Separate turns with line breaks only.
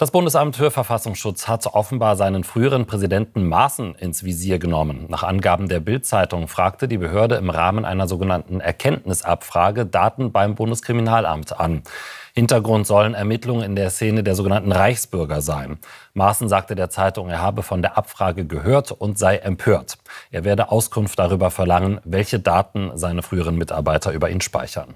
Das Bundesamt für Verfassungsschutz hat offenbar seinen früheren Präsidenten Maaßen ins Visier genommen. Nach Angaben der Bild-Zeitung fragte die Behörde im Rahmen einer sogenannten Erkenntnisabfrage Daten beim Bundeskriminalamt an. Hintergrund sollen Ermittlungen in der Szene der sogenannten Reichsbürger sein. Maaßen sagte der Zeitung, er habe von der Abfrage gehört und sei empört. Er werde Auskunft darüber verlangen, welche Daten seine früheren Mitarbeiter über ihn
speichern.